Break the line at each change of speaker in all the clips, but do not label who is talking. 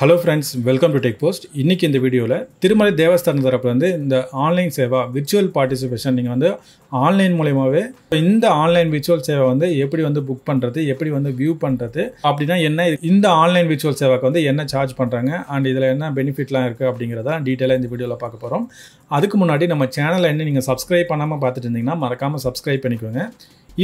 hello friends welcome to tech post இன்றைக்கி இந்த வீடியோவில் திருமலை தேவஸ்தானம் தரப்பு வந்து இந்த ஆன்லைன் சேவா விர்ச்சுவல் பார்ட்டிசிபேஷன் நீங்கள் வந்து ஆன்லைன் மூலயமாவே இந்த ஆன்லைன் விர்ச்சுவல் சேவை வந்து எப்படி வந்து புக் பண்ணுறது எப்படி வந்து வியூ பண்ணுறது அப்படின்னா என்ன இந்த ஆன்லைன் விர்ச்சுவல் சேவைக்கு வந்து என்ன சார்ஜ் பண்ணுறாங்க அண்ட் இதில் என்ன பெனிஃபிட்லாம் இருக்குது அப்படிங்கிறத டீட்டெயிலாக இந்த வீடியோவில் பார்க்க போகிறோம் அதுக்கு முன்னாடி நம்ம சேனலில் என்ன நீங்கள் சப்ஸ்கிரைப் பண்ணாமல் பார்த்துட்டு இருந்தீங்கன்னா மறக்காமல் சப்ஸ்கிரைப் பண்ணிக்கோங்க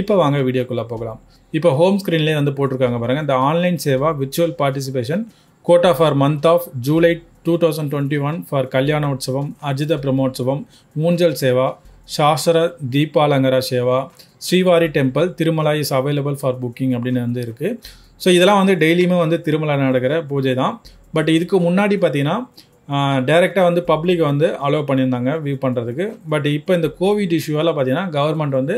இப்போ வாங்க வீடியோக்குள்ளே போகலாம் இப்போ ஹோம் ஸ்க்ரீன்லேயே வந்து போட்டிருக்காங்க பாருங்கள் இந்த online Seva virtual participation quota for month of July two thousand twenty one for Kalyana Utsavam Arjitha Brahmotsavam Unjal Seva Sahasra Deepalankara Seva Srivari temple Tirumala is available for booking அப்படின்னு வந்து இருக்குது ஸோ இதெல்லாம் வந்து டெய்லியுமே வந்து திருமலா நடக்கிற பூஜை தான் பட் இதுக்கு முன்னாடி பார்த்தீங்கன்னா டைரெக்டாக வந்து பப்ளிக்கை வந்து அலோவ் பண்ணியிருந்தாங்க வியூ பண்ணுறதுக்கு பட் இப்போ இந்த கோவிட் இஷ்யூவால் பார்த்தீங்கன்னா கவர்மெண்ட் வந்து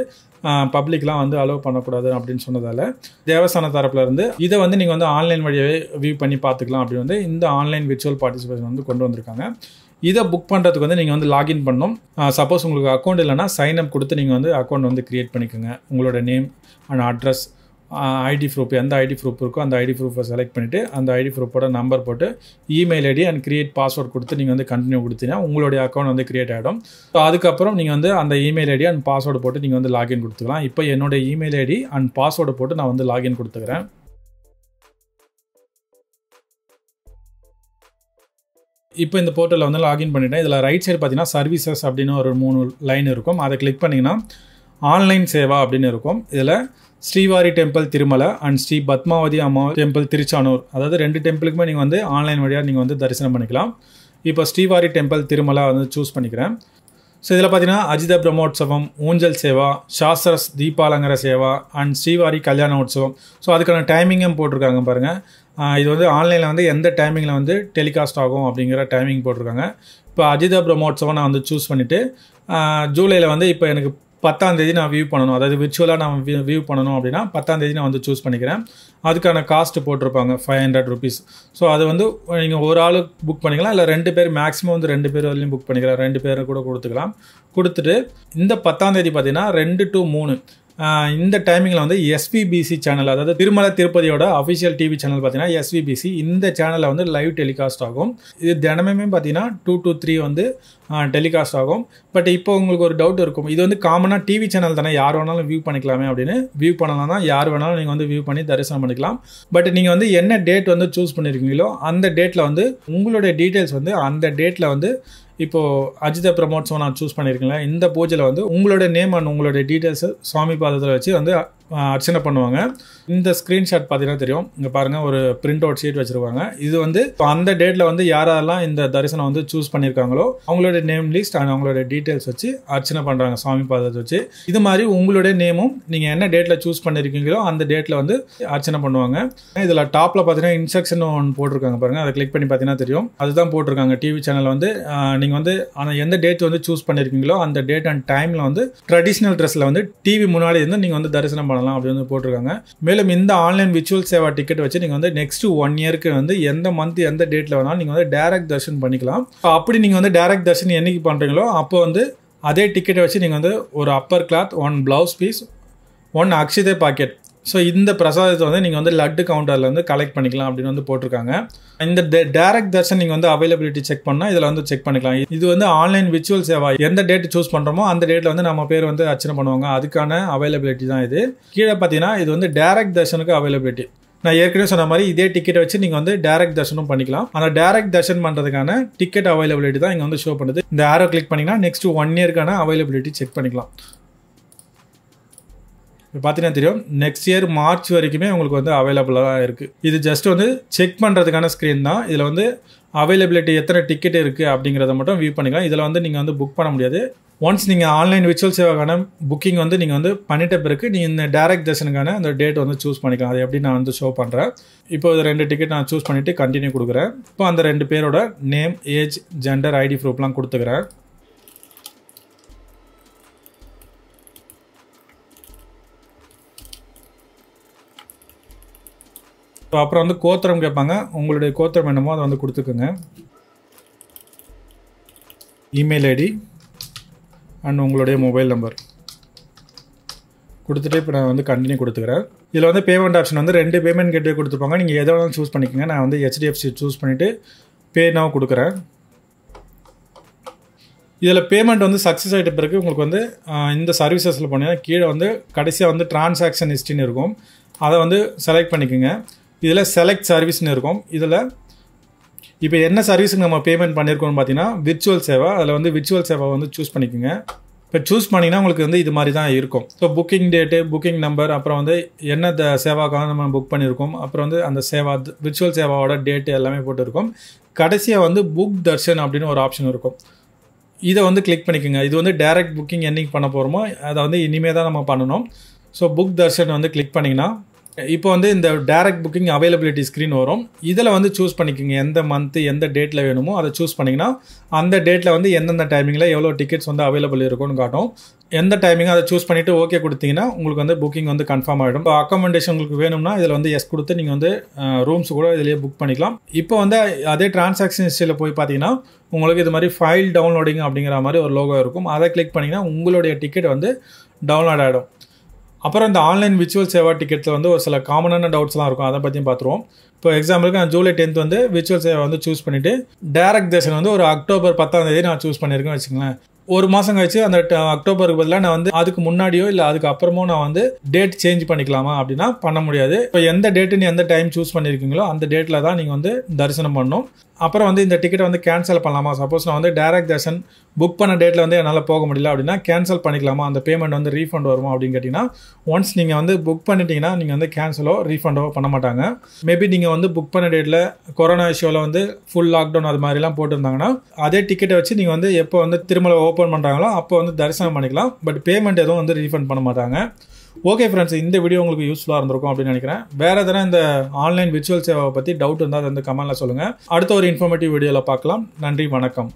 பப்ளிக்லாம் வந்து அலோவ் பண்ணக்கூடாது அப்படின்னு சொன்னதால் தேவஸ்தான இருந்து இதை வந்து நீங்கள் வந்து ஆன்லைன் வழியாகவே வியூ பண்ணி பார்த்துக்கலாம் அப்படின்னு வந்து இந்த ஆன்லைன் விர்ச்சுவல் பார்ட்டிசிபேஷன் வந்து கொண்டு வந்திருக்காங்க இதை புக் பண்ணுறதுக்கு வந்து நீங்கள் வந்து லாகின் பண்ணணும் சப்போஸ் உங்களுக்கு அக்கௌண்ட் இல்லைனா சைன் அப் கொடுத்து நீங்கள் வந்து அக்கௌண்ட் வந்து க்ரியேட் பண்ணிக்கோங்க உங்களோட name and address ID proof எந்த ஐடி ப்ரூஃப் இருக்கோ அந்த ஐடி ப்ரூஃபை செலக்ட் பண்ணிவிட்டு அந்த ஐடி ப்ரூஃபோட நம்பர் போட்டு email ID and create password கொடுத்து நீங்கள் வந்து கண்டினியூ கொடுத்தீங்கன்னா உங்களுடைய அக்கௌண்ட் வந்து கிரியேட் ஆகிடும் ஸோ அதுக்கப்புறம் நீங்கள் வந்து அந்த இமெயில் ஐடி அண்ட் பாஸ்வேர்டு போட்டு நீங்கள் வந்து லாகின் கொடுத்துக்கலாம் இப்போ என்னுடைய இமெயில் ஐடி அண்ட் பாஸ்வேர்டு போட்டு நான் வந்து லாகின் கொடுத்துக்கிறேன் இப்போ இந்த போர்ட்டலில் வந்து லாகின் பண்ணிவிட்டேன் இதில் ரைட் சைடு பார்த்தீங்கன்னா சர்வீசஸ் அப்படின்னு ஒரு மூணு லைன் இருக்கும் அதை கிளிக் பண்ணிங்கன்னா ஆன்லைன் சேவா அப்படின்னு இருக்கும் இதில் ஸ்ரீவாரி டெம்பிள் திருமலை அண்ட் ஸ்ரீ பத்மாவதி அம்மா டெம்பிள் திருச்சானூர் அதாவது ரெண்டு டெம்பிளுக்குமே நீங்கள் வந்து ஆன்லைன் வழியாக நீங்கள் வந்து தரிசனம் பண்ணிக்கலாம் இப்போ ஸ்ரீவாரி டெம்பிள் திருமலை வந்து சூஸ் பண்ணிக்கிறேன் ஸோ இதில் பார்த்தீங்கன்னா அஜித பிரம்மோற்சவம் ஊஞ்சல் சேவா சாஸ்திரஸ் தீபாலங்கர சேவா அண்ட் ஸ்ரீவாரி கல்யாண உற்சவம் ஸோ அதுக்கான டைமிங்கும் போட்டிருக்காங்க பாருங்கள் இது வந்து ஆன்லைனில் வந்து எந்த டைமிங்கில் வந்து டெலிகாஸ்ட் ஆகும் அப்படிங்கிற டைமிங் போட்டிருக்காங்க இப்போ அஜித பிரம்மோற்சவம் நான் வந்து சூஸ் பண்ணிவிட்டு ஜூலையில் வந்து இப்போ எனக்கு பத்தாம் தேதி நான் வியூ பண்ணணும் அதாவது விர்ச்சுவலாக நான் வியூ பண்ணணும் அப்படின்னா பத்தாம் தேதி நான் வந்து சூஸ் பண்ணிக்கிறேன் அதுக்கான காஸ்ட் போட்டிருப்பாங்க ஃபைவ் ஹண்ட்ரட் ருபீஸ் ஸோ அது வந்து நீங்கள் ஒரு ஆள் புக் பண்ணிக்கலாம் இல்லை ரெண்டு பேர் மேக்ஸிமம் வந்து ரெண்டு பேர் வரலையும் புக் பண்ணிக்கலாம் ரெண்டு பேரை கூட கொடுத்துக்கலாம் கொடுத்துட்டு இந்த பத்தாம் தேதி பார்த்தீங்கன்னா ரெண்டு டு மூணு இந்த டைமிங்கில் வந்து எஸ்பிபிசி சேனல் அதாவது திருமலை திருப்பதியோட அஃபிஷியல் டிவி சேனல் பார்த்தீங்கன்னா எஸ்பிபிசி இந்த சேனலில் வந்து லைவ் டெலிகாஸ்ட் ஆகும் இது தினமுமே பார்த்தீங்கன்னா டூ டூ த்ரீ வந்து டெலிகாஸ்ட் ஆகும் பட் இப்போ உங்களுக்கு ஒரு டவுட் இருக்கும் இது வந்து காமனாக டிவி சேனல் தானே யார் வேணாலும் வியூ பண்ணிக்கலாமே அப்படின்னு வியூ பண்ணலாம் தான் யார் வேணாலும் நீங்கள் வந்து வியூ பண்ணி தரிசனம் பண்ணிக்கலாம் பட் நீங்கள் வந்து என்ன டேட் வந்து சூஸ் பண்ணியிருக்கீங்களோ அந்த டேட்டில் வந்து உங்களுடைய டீட்டெயில்ஸ் வந்து அந்த டேட்டில் வந்து இப்போது அஜித பிரமோட்ஸோ நான் சூஸ் பண்ணியிருக்கேன் இந்த பூஜையில் வந்து உங்களோட நேம் அண்ட் உங்களோட டீட்டெயில்ஸை சுவாமி பாதத்தில் வச்சு வந்து அர்ச்சனை பண்ணுவாங்க இந்த ஸ்க்ரீன்ஷாட் பார்த்தீங்கன்னா தெரியும் இங்கே பாருங்கள் ஒரு பிரிண்ட் அவுட் ஷீட் வச்சுருவாங்க இது வந்து இப்போ அந்த டேட்டில் வந்து யாரெல்லாம் இந்த தரிசனம் வந்து சூஸ் பண்ணியிருக்காங்களோ அவங்களோட நேம் லிஸ்ட் அண்ட் அவங்களோட டீட்டெயில்ஸ் வச்சு அர்ச்சனை பண்ணுறாங்க சுவாமி பாதத்தை வச்சு இது மாதிரி உங்களுடைய நேமும் நீங்கள் என்ன டேட்டில் சூஸ் பண்ணியிருக்கீங்களோ அந்த டேட்டில் வந்து அர்ச்சனை பண்ணுவாங்க இதில் டாப்பில் பார்த்தீங்கன்னா இன்ஸ்ட்ரக்ஷன் ஒன்று போட்டிருக்காங்க பாருங்கள் அதை கிளிக் பண்ணி பார்த்தீங்கன்னா தெரியும் அதுதான் போட்டிருக்காங்க டிவி சேனலில் வந்து நீங்கள் வந்து ஆனால் எந்த டேட் வந்து சூஸ் பண்ணியிருக்கீங்களோ அந்த டேட் அண்ட் டைமில் வந்து ட்ரெடிஷ்னல் ட்ரெஸ்ஸில் வந்து டிவி முன்னாடி இருந்து நீங்கள் வந்து தரிசனம் பண்ணலாம் அப்படின்னு வந்து போட்டிருக்காங்க மேலும் இந்த ஆன்லைன் விச்சுவல் சேவா டிக்கெட் வச்சு நீங்கள் வந்து நெக்ஸ்ட் ஒன் இயருக்கு வந்து எந்த மந்த் எந்த டேட்டில் வேணாலும் நீங்கள் வந்து டேரக்ட் தர்ஷன் பண்ணிக்கலாம் அப்படி நீங்கள் வந்து டேரக்ட் தர்ஷன் என்னைக்கு பண்ணுறீங்களோ அப்போ வந்து அதே டிக்கெட்டை வச்சு நீங்கள் வந்து ஒரு upper cloth one blouse piece one அக்ஷிதே பாக்கெட் ஸோ இந்த பிரசாதத்தை வந்து நீங்கள் வந்து லட்டு கவுண்டரில் வந்து கலெக்ட் பண்ணிக்கலாம் அப்படின்னு வந்து போட்டிருக்காங்க இந்த டேரக்ட் தர்ஷன் நீங்கள் வந்து அவைலபிலிட்டி செக் பண்ணால் இதில் வந்து செக் பண்ணிக்கலாம் இது வந்து ஆன்லைன் விச்சுவல் சேவா எந்த டேட் சூஸ் பண்ணுறோமோ அந்த டேட்டில் வந்து நம்ம பேர் வந்து அர்ச்சனை பண்ணுவாங்க அதுக்கான அவைலபிலிட்டி தான் இது கீழே பார்த்தீங்கன்னா இது வந்து டேரக்ட் தர்ஷனுக்கு அவைலபிலிட்டி நான் ஏற்கனவே சொன்ன மாதிரி இதே டிக்கெட்டை வச்சு நீங்கள் வந்து டேரக்ட் தர்ஷனும் பண்ணிக்கலாம் ஆனால் டேரக்ட் தர்ஷன் பண்ணுறதுக்கான டிக்கெட் அவைலபிலிட்டி தான் இங்கே வந்து ஷோ பண்ணுது இந்த ஆரோ கிளிக் பண்ணிங்கன்னா நெக்ஸ்ட் ஒன் இயர்க்கான அவைலபிலிட்டி செக் பண்ணிக்கலாம் பார்த்தீங்கன்னா தெரியும் நெக்ஸ்ட் இயர் மார்ச் வரைக்குமே உங்களுக்கு வந்து அவைலபிளாக தான் இருக்குது இது ஜஸ்ட் வந்து செக் பண்ணுறதுக்கான ஸ்க்ரீன் தான் இதில் வந்து அவைலபிலிட்டி எத்தனை டிக்கெட் இருக்குது அப்படிங்கிறத மட்டும் வியூ பண்ணிக்கலாம் இதில் வந்து நீங்கள் வந்து புக் பண்ண முடியாது ஒன்ஸ் நீங்கள் ஆன்லைன் விச்சுவல் சேவைக்கான புக்கிங் வந்து நீங்கள் வந்து பண்ணிட்ட பிறகு நீங்கள் இந்த டேரக்ட் தர்ஷனுக்கான அந்த டேட் வந்து சூஸ் பண்ணிக்கலாம் அது எப்படி நான் வந்து ஷோ பண்ணுறேன் இப்போ இது ரெண்டு டிக்கெட் நான் சூஸ் பண்ணிவிட்டு கண்டினியூ கொடுக்குறேன் இப்போ அந்த ரெண்டு பேரோட நேம் ஏஜ் ஜெண்டர் ஐடி ப்ரூஃப்லாம் கொடுத்துக்கிறேன் ஸோ அப்புறம் வந்து கோத்திரம் கேட்பாங்க உங்களுடைய கோத்திரம் என்னமோ அதை வந்து கொடுத்துக்குங்க இமெயில் ஐடி அண்ட் உங்களுடைய மொபைல் நம்பர் கொடுத்துட்டு இப்போ நான் வந்து கண்டினியூ கொடுத்துக்கிறேன் இதில் வந்து பேமெண்ட் ஆப்ஷன் வந்து ரெண்டு பேமெண்ட் கேட்வே கொடுத்துருப்பாங்க நீங்கள் எதை வேணாலும் சூஸ் பண்ணிக்கோங்க நான் வந்து ஹெச்டிஎஃப்சி சூஸ் பண்ணிவிட்டு பே நான் கொடுக்குறேன் இதில் பேமெண்ட் வந்து சக்ஸஸ் ஆகிட்ட பிறகு உங்களுக்கு வந்து இந்த சர்வீசஸில் போனீங்கன்னா கீழே வந்து கடைசியாக வந்து டிரான்சாக்ஷன் ஹிஸ்ட்ரின்னு இருக்கும் அதை வந்து செலக்ட் பண்ணிக்கோங்க இதில் செலக்ட் சர்வீஸ்னு இருக்கும் இதில் இப்போ என்ன சர்வீஸுக்கு நம்ம பேமெண்ட் பண்ணியிருக்கோம்னு பார்த்தீங்கன்னா விர்ச்சுவல் சேவை அதில் வந்து விர்ச்சுவல் சேவை வந்து சூஸ் பண்ணிக்கோங்க இப்போ சூஸ் பண்ணிங்கன்னா உங்களுக்கு வந்து இது மாதிரி தான் இருக்கும் so booking date booking number அப்புறம் வந்து என்ன த சேவாக்காக நம்ம புக் பண்ணியிருக்கோம் அப்புறம் வந்து அந்த சேவா விர்ச்சுவல் சேவாவோட டேட்டு எல்லாமே போட்டிருக்கோம் கடைசியாக வந்து புக் தர்ஷன் அப்படின்னு ஒரு ஆப்ஷன் இருக்கும் இதை வந்து கிளிக் பண்ணிக்கோங்க இது வந்து டைரக்ட் புக்கிங் என்னைக்கு பண்ண போகிறோமோ அதை வந்து இனிமேல் தான் நம்ம பண்ணணும் ஸோ புக் தர்ஷன் வந்து கிளிக் பண்ணிங்கன்னா இப்போ வந்து இந்த டேரக்ட் புக்கிங் அவைலபிலிட்டி ஸ்க்ரீன் வரும் இதில் வந்து சூஸ் பண்ணிக்கோங்க எந்த மந்த்து எந்த டேட்டில் வேணுமோ அதை சூஸ் பண்ணிங்கன்னா அந்த டேட்டில் வந்து எந்தெந்த டைமிங்கில் எவ்வளோ டிக்கெட்ஸ் வந்து அவைலபிள் இருக்கும்னு காட்டும் எந்த டைமிங் அதை சூஸ் பண்ணிவிட்டு ஓகே கொடுத்தீங்கன்னா உங்களுக்கு வந்து புக்கிங் வந்து கன்ஃபார்ம் ஆகிடும் இப்போ அக்காமடேஷன் உங்களுக்கு வேணும்னா இதில் வந்து எஸ் கொடுத்து நீங்கள் வந்து ரூம்ஸ் கூட இதிலேயே புக் பண்ணிக்கலாம் இப்போ வந்து அதே டிரான்சாக்ஷன் ஹிஸ்டரியில் போய் பார்த்தீங்கன்னா உங்களுக்கு இது மாதிரி ஃபைல் டவுன்லோடிங் அப்படிங்கிற மாதிரி ஒரு லோகோ இருக்கும் அதை கிளிக் பண்ணிங்கன்னா உங்களுடைய டிக்கெட் வந்து டவுன்லோட் ஆகிடும் அப்புறம் இந்த ஆன்லைன் விர்ச்சுவல் சேவா டிக்கெட்டில் வந்து ஒரு சில காமனான டவுட்ஸ்லாம் இருக்கும் அதை பற்றியும் பார்த்துருவோம் இப்போ எக்ஸாம்பிளுக்கு நான் ஜூலை டென்த் வந்து விர்ச்சுவல் சேவை வந்து சூஸ் பண்ணிவிட்டு டேரக்ட் தேசன் வந்து ஒரு அக்டோபர் பத்தாம் தேதி நான் சூஸ் பண்ணியிருக்கேன்னு வச்சுக்கங்களேன் ஒரு மாதம் கழிச்சு அந்த அக்டோபருக்கு பதிலாக நான் வந்து அதுக்கு முன்னாடியோ இல்லை அதுக்கு அப்புறமோ நான் வந்து டேட் சேஞ்ச் பண்ணிக்கலாமா அப்படின்னா பண்ண முடியாது இப்போ எந்த டேட்டு நீ எந்த டைம் சூஸ் பண்ணியிருக்கீங்களோ அந்த டேட்டில் தான் நீங்கள் வந்து தரிசனம் பண்ணணும் அப்புறம் வந்து இந்த டிக்கெட்டை வந்து கேன்சல் பண்ணலாமா சப்போஸ் நான் வந்து டேரக்ட் தர்ஷன் புக் பண்ண டேட்டில் வந்து என்னால் போக முடியல அப்படின்னா கேன்சல் பண்ணிக்கலாமா அந்த பேமெண்ட் வந்து ரீஃபண்ட் வருமா அப்படின்னு கேட்டிங்கன்னா ஒன்ஸ் நீங்கள் வந்து புக் பண்ணிட்டீங்கன்னா நீங்கள் வந்து கேன்சலோ ரீஃபண்டோ பண்ண மாட்டாங்க மேபி நீங்கள் வந்து புக் பண்ண டேட்டில் கொரோனா இஷ்யூவில் வந்து ஃபுல் லாக்டவுன் அது மாதிரிலாம் போட்டிருந்தாங்கன்னா அதே டிக்கெட்டை வச்சு நீங்கள் வந்து எப்போ வந்து திருமலை ஓப்பன் பண்ணுறாங்களோ அப்போ வந்து தரிசனம் பண்ணிக்கலாம் பட் பேமெண்ட் எதுவும் வந்து ரீஃபண்ட் பண்ண மாட்டாங்க ஓகே ஃப்ரெண்ட்ஸ் இந்த வீடியோ உங்களுக்கு யூஸ்ஃபுல்லாக இருந்திருக்கும் அப்படின்னு நினைக்கிறேன் வேறு எதனா இந்த ஆன்லைன் விர்ச்சுவல் சேவை பற்றி டவுட் இருந்தால் அது வந்து கமெண்ட்டில் சொல்லுங்கள் அடுத்த ஒரு இன்ஃபர்மேட்டிவ் வீடியோவில் பார்க்கலாம் நன்றி வணக்கம்